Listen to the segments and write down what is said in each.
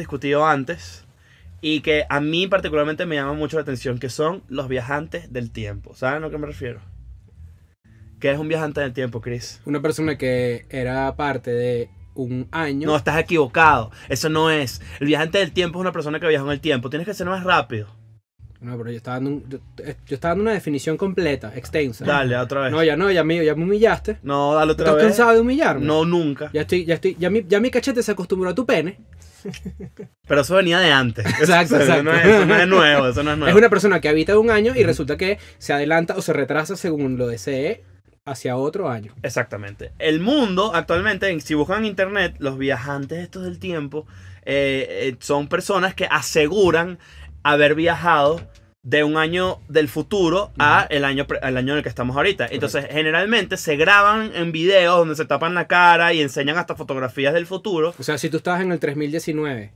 discutido antes y que a mí particularmente me llama mucho la atención, que son los viajantes del tiempo. ¿Saben a lo que me refiero? ¿Qué es un viajante del tiempo, Chris? Una persona que era parte de un año. No, estás equivocado. Eso no es. El viajante del tiempo es una persona que viaja en el tiempo. Tienes que ser más rápido. No, pero yo estaba dando, eh, yo, estaba dando una definición completa, extensa. Dale, otra vez. No, ya no, ya me, ya humillaste. No, dale otra vez. ¿Estás cansado de humillarme? No, nunca. Ya estoy, ya estoy, ya ya mi cachete se acostumbró a tu pene. Pero eso venía de antes. Exacto, eso, no, es, nuevo, es una persona que habita un año y resulta que se adelanta o se retrasa según lo desee hacia otro año. Exactamente. El mundo actualmente, si buscan internet, los viajantes estos del tiempo eh, eh, son personas que aseguran haber viajado de un año del futuro a el año, el año en el que estamos ahorita. Entonces, generalmente se graban en videos donde se tapan la cara y enseñan hasta fotografías del futuro. O sea, si tú estabas en el 3019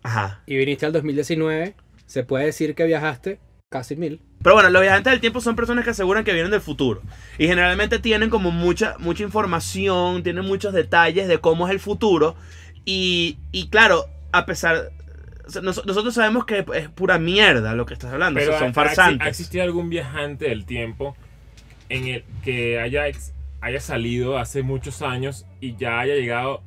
y viniste al 2019, se puede decir que viajaste casi mil. Pero bueno, los viajantes del tiempo son personas que aseguran que vienen del futuro. Y generalmente tienen como mucha, mucha información, tienen muchos detalles de cómo es el futuro. Y, y claro, a pesar nosotros sabemos que es pura mierda lo que estás hablando, son farsantes. ¿Ha existido algún viajante del tiempo en el que haya, haya salido hace muchos años y ya haya llegado,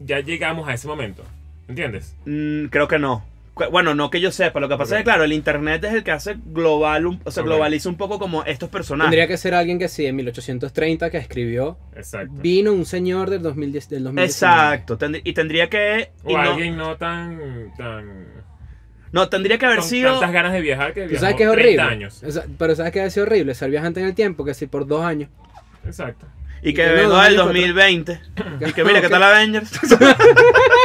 ya llegamos a ese momento? ¿Entiendes? Mm, creo que no. Bueno, no que yo sepa, lo que pasa es que, claro, el internet es el que hace global, o sea, globaliza un poco como estos personajes. Tendría que ser alguien que sí, en 1830 que escribió. Exacto. Vino un señor del 2010 del Exacto, y tendría que o alguien no, tan tan no, tendría que haber sido. Tantas ganas de viajar que ¿Tú sabes que es horrible? 30 años. pero sabes que ha sido horrible ser viajante en el tiempo, que sí, por dos años. Exacto. Y, que, que no, 2020. y que mira, ¿qué tal Avengers?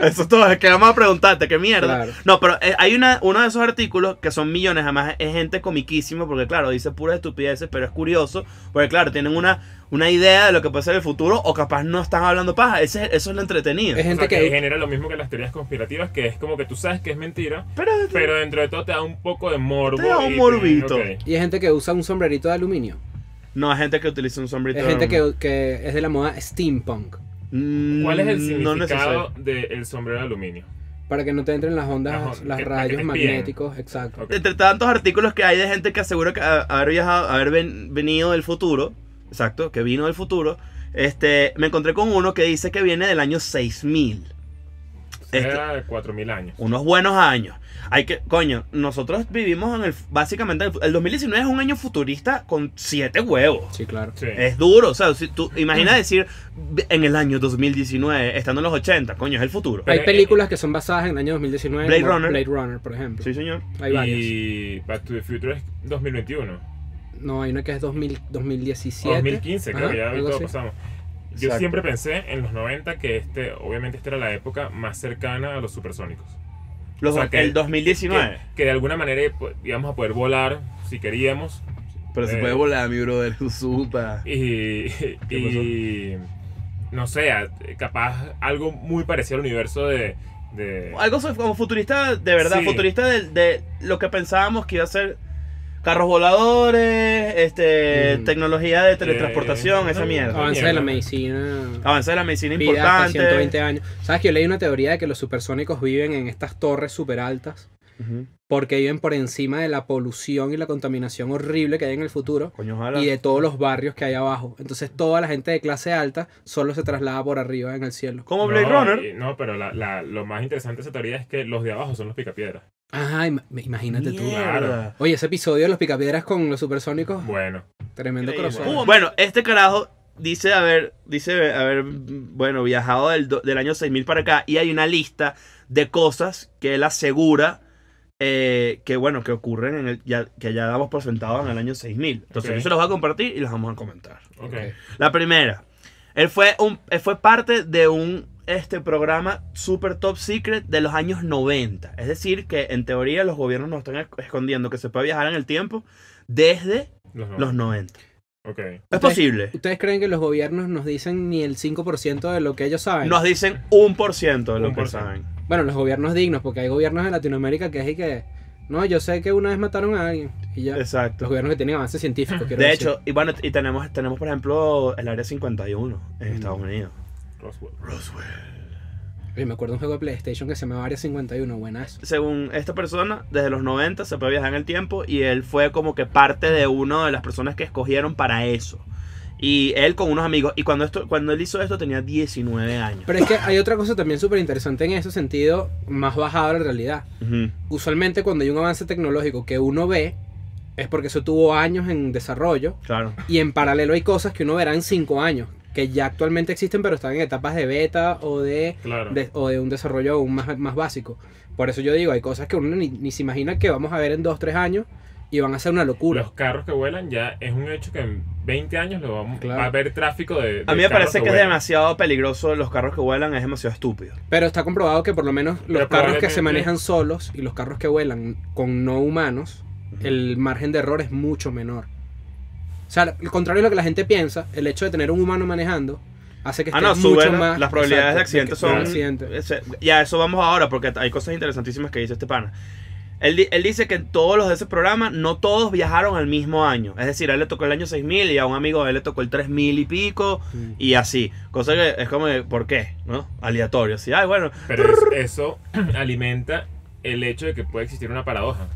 Eso es todo. Es que vamos a preguntarte, qué mierda. No, pero eh, hay una, uno de esos artículos que son millones. Además, es gente comiquísima porque, claro, dice puras estupideces, pero es curioso. Porque, claro, tienen una, una idea de lo que puede ser el futuro o capaz no están hablando paja. Ese, eso es lo entretenido. Es gente que, genera lo mismo que las teorías conspirativas, que es como que tú sabes que es mentira, pero, eh, dentro de todo te da un poco de morbo. Te da un morbito. Y hay gente que usa un sombrerito de aluminio. No, hay gente que utiliza un sombrerito. gente de aluminio. que, que es de la moda steampunk. ¿Cuál es el mm, significado del sombrero de aluminio? Para que no te entren las ondas, las, rayos magnéticos, exacto. Entre tantos artículos que hay de gente que asegura que haber viajado, haber venido del futuro, exacto, que vino del futuro, este, me encontré con uno que dice que viene del año 6000. Este, de 4.000 años. Unos buenos años. Hay que, coño, nosotros vivimos en el, básicamente, el, 2019 es un año futurista con siete huevos. Sí, claro. Es duro, o sea, si tú imagina decir en el año 2019, estando en los 80, coño, es el futuro. Hay eh, películas que son basadas en el año 2019. Blade Runner. Blade Runner, por ejemplo. Sí, señor. Hay Y Back to the Future es 2021. No, hay una que es 2000, 2017. 2015, ya todo pasamos. Yo siempre pensé en los 90 que este, obviamente esta era la época más cercana a los supersónicos. Los, el 2019. Que, de alguna manera íbamos a poder volar si queríamos. Pero si se eh, puede volar, mi brother, supa. Y, y no sé, capaz algo muy parecido al universo de... Algo como futurista, de verdad, futurista de lo que pensábamos que iba a ser Carros voladores, este, mm. tecnología de teletransportación, esa mierda. Avanzar de la medicina. Avance de la medicina importante. 120 años. ¿Sabes que yo leí una teoría de que los supersónicos viven en estas torres super altas? Porque viven por encima de la polución y la contaminación horrible que hay en el futuro Coño, y de todos los barrios que hay abajo. Entonces toda la gente de clase alta solo se traslada por arriba en el cielo. Como Blade Runner. no, pero lo más interesante de esa teoría es que los de abajo son los picapiedras. Ajá, imagínate tú. Oye, ese episodio de los picapiedras con los supersónicos. Bueno. Tremendo corazón. Bueno, este carajo dice haber, dice haber, bueno, viajado del, año 6000 para acá y hay una lista de cosas que él asegura eh, que, bueno, que ocurren en el, que ya damos por sentado en el año 6000. Entonces yo se los voy a compartir y los vamos a comentar. La primera, él fue, un, él fue parte de un este programa super top secret de los años 90. Es decir, que en teoría los gobiernos nos están escondiendo que se puede viajar en el tiempo desde los 90. Es posible. ¿Ustedes creen que los gobiernos nos dicen ni el 5% de lo que ellos saben? Nos dicen un por ciento de lo que saben. Bueno, los gobiernos dignos, porque hay gobiernos de Latinoamérica que es y que. No, yo sé que una vez mataron a alguien y ya. Exacto. Los gobiernos que tienen avances científicos, De hecho, y bueno, y tenemos, tenemos por ejemplo el Área 51 en mm. Estados Unidos. Roswell. Roswell. me acuerdo de un juego de PlayStation que se llamaba Área 51, buenas. Según esta persona, desde los 90 se puede viajar en el tiempo y él fue como que parte de una de las personas que escogieron para eso. Y él con unos amigos. Y cuando, esto, cuando él hizo esto tenía 19 años. Pero es que hay otra cosa también súper interesante en ese sentido, más bajado a la realidad. Usualmente cuando hay un avance tecnológico que uno ve, es porque eso tuvo años en desarrollo. Claro. Y en paralelo hay cosas que uno verá en 5 años, que ya actualmente existen, pero están en etapas de beta o de, o de un desarrollo aún más, más básico. Por eso yo digo, hay cosas que uno ni, se imagina que vamos a ver en 2, 3 años y van a ser una locura. Los carros que vuelan ya es un hecho que en 20 años lo vamos va a haber tráfico de, A mí me parece que, es demasiado peligroso los carros que vuelan, es demasiado estúpido. Pero está comprobado que por lo menos los carros que se manejan solos y los carros que vuelan con no humanos, el margen de error es mucho menor. O sea, el contrario de lo que la gente piensa, el hecho de tener un humano manejando hace que ah, esté no, mucho más, las probabilidades de accidentes son Y ya eso vamos ahora porque hay cosas interesantísimas que dice este pana él, dice que todos los de ese programa, no todos viajaron al mismo año. Es decir, a él le tocó el año 6000 y a un amigo de él le tocó el 3000 y pico mm. y así. Cosa que es como, ¿por qué? ¿No? Aleatorio. bueno. Pero eso alimenta el hecho de que puede existir una paradoja.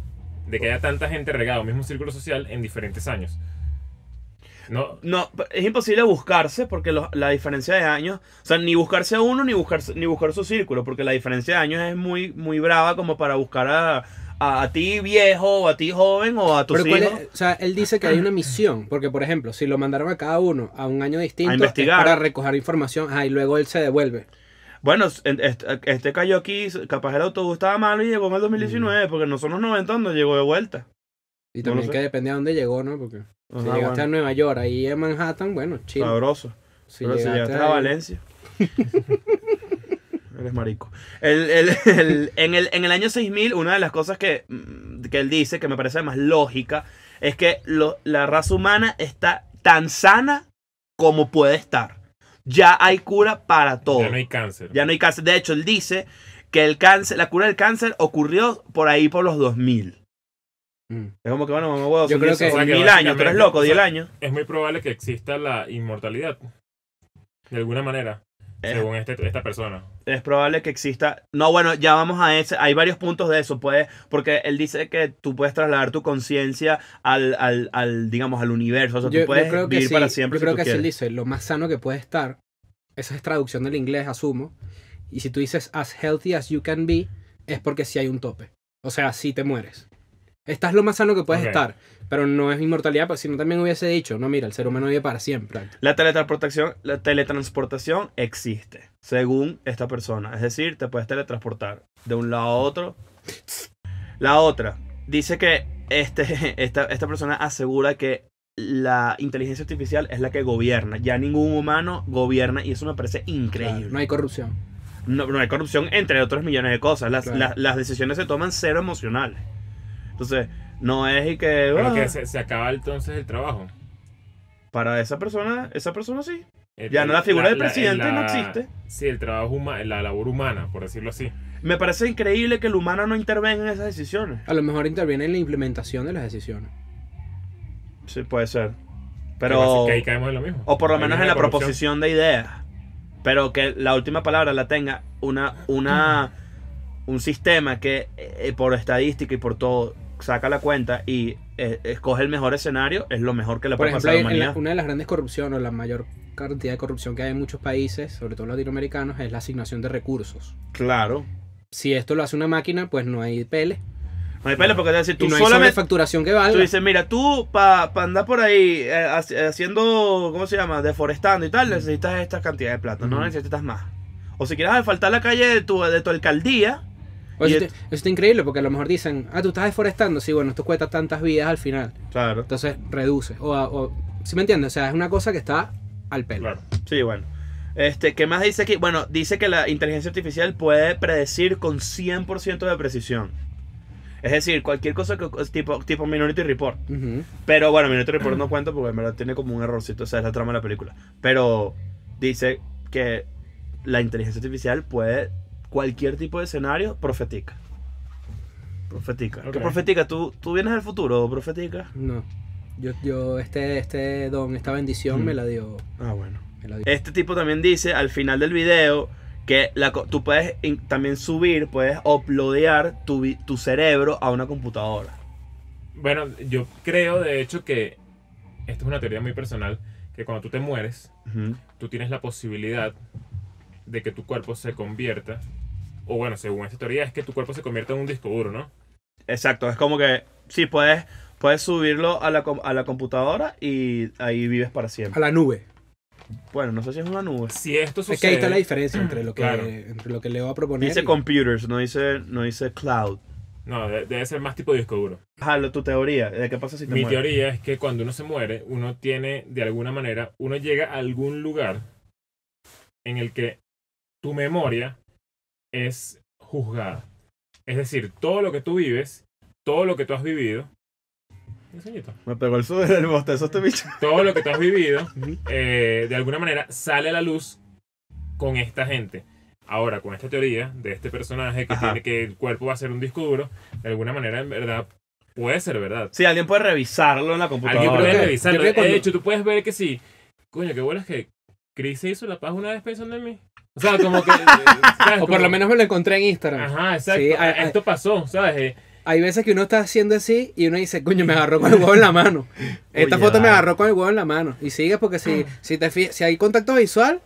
De que haya tanta gente regada un mismo círculo social en diferentes años. No. no, es imposible buscarse porque la diferencia de años, o sea, ni buscarse a uno ni, buscarse, ni buscar su círculo, porque la diferencia de años es muy, muy brava como para buscar a, ti viejo, o a ti joven, o a tu círculo. o sea, él dice que hay una misión, porque por ejemplo, si lo mandaron a cada uno a un año distinto para recoger información, y luego él se devuelve. Bueno, este, este, cayó aquí, capaz el autobús estaba malo y llegó en el 2019, mm. porque no son los 90 donde llegó de vuelta. Y también que dependía de dónde llegó, ¿no? Porque si llegaste a Nueva York, ahí en Manhattan, bueno, chido. Sabroso. Si Pero llegaste si a, Valencia. eres marico. El, en, el, año 6000, una de las cosas mm, que, él dice, que me parece más lógica, es que la raza humana está tan sana como puede estar. Ya hay cura para todo. Ya no hay cáncer. Ya no hay cáncer. De hecho, él dice que el cáncer, la cura del cáncer ocurrió por ahí por los 2000. Mm. Es como que, bueno, mamá, huevo, yo creo que mil años, pero es loco, diez años. Es muy probable que exista la inmortalidad. De alguna manera. Eh. según este, esta persona. Es probable que exista. No, bueno, ya vamos a ese. Hay varios puntos de eso. porque él dice que tú puedes trasladar tu conciencia al, al, digamos, al universo. O sea, tú puedes vivir para siempre. Yo creo que dice, lo más sano que puede estar. Esa es traducción del inglés, asumo. Y si tú dices as healthy as you can be, es porque sí hay un tope. O sea, si te mueres. Estás lo más sano que puedes estar, pero no es inmortalidad, pues, no también hubiese dicho, no, mira, el ser humano vive para siempre. La teletransportación, la teletransportación existe, según esta persona. Es decir, te puedes teletransportar de un lado a otro. La otra, dice que este, esta, persona asegura que la inteligencia artificial es la que gobierna. Ya ningún humano gobierna y eso me parece increíble. no hay corrupción. No, hay corrupción, entre otros millones de cosas. Las, las decisiones se toman cero emocionales. Entonces, no es y que... Pero que ah". se, acaba entonces el trabajo. Para esa persona, esa persona sí. Eh, ya no, eh, la figura del presidente no existe. Sí, el trabajo la labor humana, por decirlo así. Me parece increíble que el humano no intervenga en esas decisiones. A lo mejor interviene en la implementación de las decisiones. Sí, puede ser. Pero. Que ahí caemos en lo mismo. O por lo menos en la, proposición de ideas. Pero que la última palabra la tenga una, una, un sistema que eh, por estadística y por todo saca la cuenta y eh, escoge el mejor escenario, es lo mejor que le puede pasar a la humanidad. una de las grandes corrupciones o la mayor cantidad de corrupción que hay en muchos países, sobre todo latinoamericanos, es la asignación de recursos. Claro. Si esto lo hace una máquina, pues no hay pele. No hay pele porque te decir, tú y no solamente. facturación que valga. Tú dices, mira, tú para andar por ahí eh, haciendo, ¿cómo se llama? Deforestando y tal, necesitas esta cantidad de plata, no necesitas más. O si quieres asfaltar ah, la calle de tu, de tu alcaldía, pues eso, está, increíble porque a lo mejor dicen, ah, tú estás deforestando, sí, bueno, esto cuesta tantas vidas al final. Claro. Entonces reduce. O, ¿sí me entiendes? O sea, es una cosa que está al pelo. Claro. Sí, bueno. Este, ¿Qué más dice aquí? Bueno, dice que la inteligencia artificial puede predecir con 100% de precisión. Es decir, cualquier cosa que tipo, tipo Minority Report. Pero bueno, Minority Report no cuenta porque en verdad tiene como un errorcito, o sea, es la trama de la película. Pero dice que la inteligencia artificial puede cualquier tipo de escenario, profetica. Profetica. ¿Qué profetica? ¿Tú, ¿Tú vienes del futuro o profetica? No. Yo, yo este, este don, esta bendición mm. me la dio. Ah, bueno. Este tipo también dice al final del video que la, tú puedes también subir, puedes uploadear tu, cerebro a una computadora. Bueno, yo creo de hecho que, esto es una teoría muy personal, que cuando tú te mueres, tú tienes la posibilidad de que tu cuerpo se convierta o bueno, según esta teoría, es que tu cuerpo se convierte en un disco duro, ¿no? Exacto, es como que, sí, puedes, puedes subirlo a la, a la computadora y ahí vives para siempre. A la nube. Bueno, no sé si es una nube. Si esto sucede, es que ahí está la diferencia entre lo que, entre lo que le va a proponer. Dice computers, no dice, no dice cloud. No, debe ser más tipo disco duro. Ajá, tu teoría, ¿de qué pasa si te Mi teoría es que cuando uno se muere, uno tiene, de alguna manera, uno llega a algún lugar en el que tu memoria es juzgada. Es decir, todo lo que tú vives, todo lo que tú has vivido. Me pegó el sudor del este bicho. Todo lo que tú has vivido, eh, de alguna manera, sale a la luz con esta gente. Ahora, con esta teoría de este personaje que tiene que el cuerpo va a ser un disco duro, de alguna manera, en verdad, puede ser verdad. Sí, alguien puede revisarlo en la computadora. Alguien puede revisarlo. De hecho, tú puedes ver que sí. Coño, qué bueno es que Chris se hizo la paz una vez pensando en mí. O sea, como que. O por lo menos me lo encontré en Instagram. Ajá, exacto. Sí, Esto pasó, ¿sabes? Eh, hay veces que uno está haciendo así y uno dice, coño, me agarró con el huevo en la mano. Esta foto me agarró con el huevo en la mano. Y sigues porque si, ah. si, te si hay contacto visual.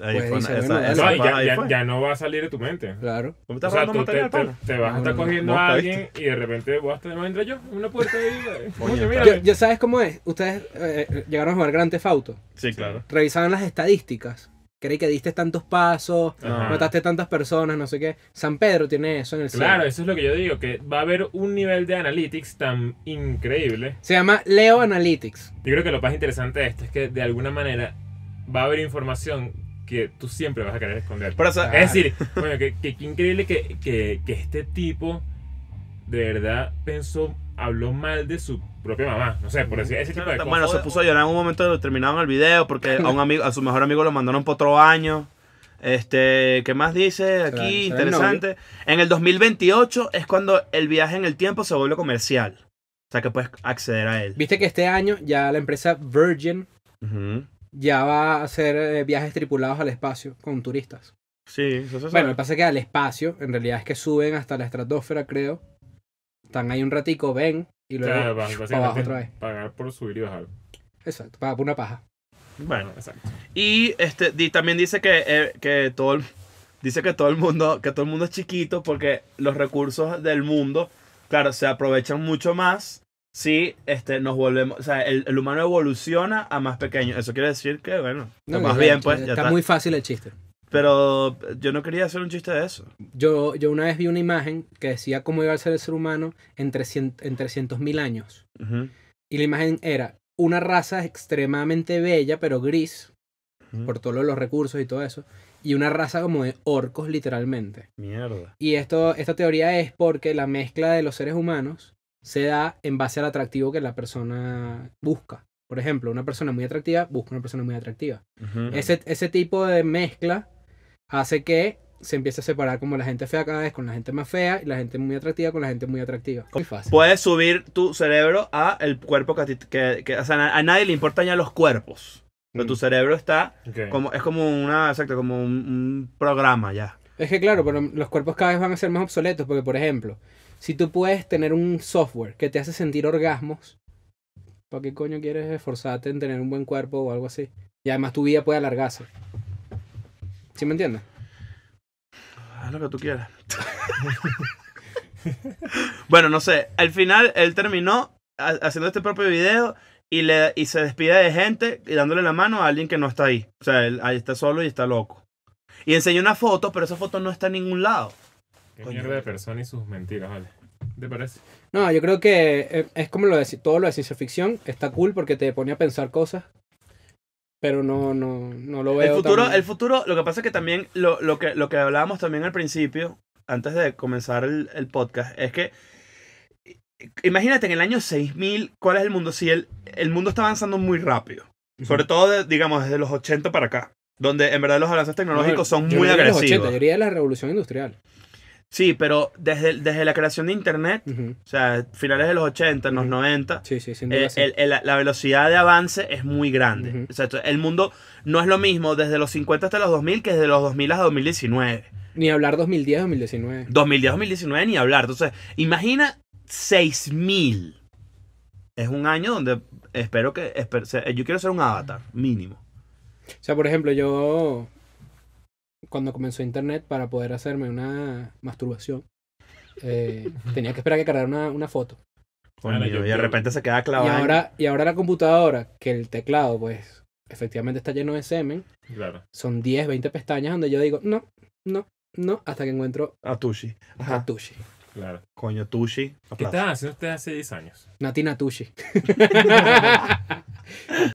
ya, no va a salir de tu mente. Claro. o sea, tú te, te, vas a estar cogiendo a alguien y de repente vas a tener yo en una puerta ahí. Coño, mira. Yo, sabes cómo es. Ustedes eh, eh, llegaron a jugar Grand Theft Sí, claro. Revisaban las estadísticas creí que diste tantos pasos, notaste tantas personas, no sé qué. San Pedro tiene eso en el cielo. Claro, eso es lo que yo digo, que va a haber un nivel de analytics tan increíble. Se llama Leo Analytics. Yo creo que lo más interesante de esto es que de alguna manera va a haber información que tú siempre vas a querer esconder. es ah. decir, bueno, que, increíble que, que, este tipo de verdad pensó, habló mal de su propia mamá. No sé, por decir ese tipo de cosas. Bueno, se puso a llorar en un momento lo terminaron el video porque a un amigo, a su mejor amigo lo mandaron por otro año. Este, ¿qué más dice aquí? Interesante. en el 2028 es cuando el viaje en el tiempo se vuelve comercial. O sea que puedes acceder a él. Viste que este año ya la empresa Virgin ya va a hacer eh, viajes tripulados al espacio con turistas. Sí, eso es Bueno, lo que pasa es que al espacio, en realidad es que suben hasta la estratosfera, creo están ahí un ratico, ven y luego para otra vez. Pagar por subir y bajar. Exacto, pagar por una paja. Bueno, exacto. Y este también dice que, eh, que todo el, dice que todo el mundo que todo el mundo es chiquito porque los recursos del mundo, claro, se aprovechan mucho más si este nos volvemos, o sea, el, humano evoluciona a más pequeño. Eso quiere decir que bueno, no, más bien pues está, está muy fácil el chiste. Pero yo no quería hacer un chiste de eso. Yo, yo una vez vi una imagen que decía cómo iba a ser el ser humano en, 300.000 años. Y la imagen era una raza extremadamente bella, pero gris, por todos los recursos y todo eso. Y una raza como de orcos, literalmente. Mierda. Y esto, esta teoría es porque la mezcla de los seres humanos se da en base al atractivo que la persona busca. Por ejemplo, una persona muy atractiva busca una persona muy atractiva. ese tipo de mezcla hace que se empiece a separar como la gente fea cada vez con la gente más fea y la gente muy atractiva con la gente muy atractiva. Muy fácil. Puedes subir tu cerebro a el cuerpo que a ti, o sea, a nadie le importan ya los cuerpos. Pero tu mm. cerebro está como es como una exacto como un, un, programa ya. Es que claro, pero los cuerpos cada vez van a ser más obsoletos porque por ejemplo, si tú puedes tener un software que te hace sentir orgasmos, ¿para qué coño quieres esforzarte en tener un buen cuerpo o algo así? Y además tu vida puede alargarse. ¿Sí me entiendes? Haz ah, lo que tú quieras. bueno, no sé. Al final, él terminó haciendo este propio video y, le, se despide de gente y dándole la mano a alguien que no está ahí. O sea, él ahí está solo y está loco. Y enseñó una foto, pero esa foto no está en ningún lado. Qué mierda de persona y sus mentiras, vale. ¿Te parece? No, yo creo que eh, es como lo de todo lo de ciencia ficción. Está cool porque te pone a pensar cosas pero no, no, no lo veo. El futuro, el futuro, lo que pasa es que también lo, lo, que, lo que hablábamos también al principio, antes de comenzar el, el podcast, es que imagínate en el año 6000, ¿cuál es el mundo? Si el, el mundo está avanzando muy rápido, sobre todo, digamos, desde los 80 para acá, donde en verdad los avances tecnológicos son muy agresivos. La mayoría de la revolución industrial. Sí, pero desde, desde la creación de Internet, o sea, finales de los 80, en los 90, eh, la velocidad de avance es muy grande. o sea, el mundo no es lo mismo desde los 50 hasta los 2000 que desde los 2000 hasta 2019. Ni hablar 2010, 2019. 2010, 2019, ni hablar. Entonces, imagina 6000. Es un año donde espero que. yo quiero ser un avatar, mínimo. O sea, por ejemplo, yo cuando comenzó internet para poder hacerme una masturbación. Eh, tenía que esperar que cargara una, una foto. y de repente se queda clavada. Y ahora, y ahora la computadora, que el teclado, pues, efectivamente está lleno de semen. Claro. Son 10, 20 pestañas donde yo digo, no, no, no, hasta que encuentro Atushi Ajá. A Claro. Coño, Atushi ¿Qué haciendo usted hace 10 años? Natina Atushi.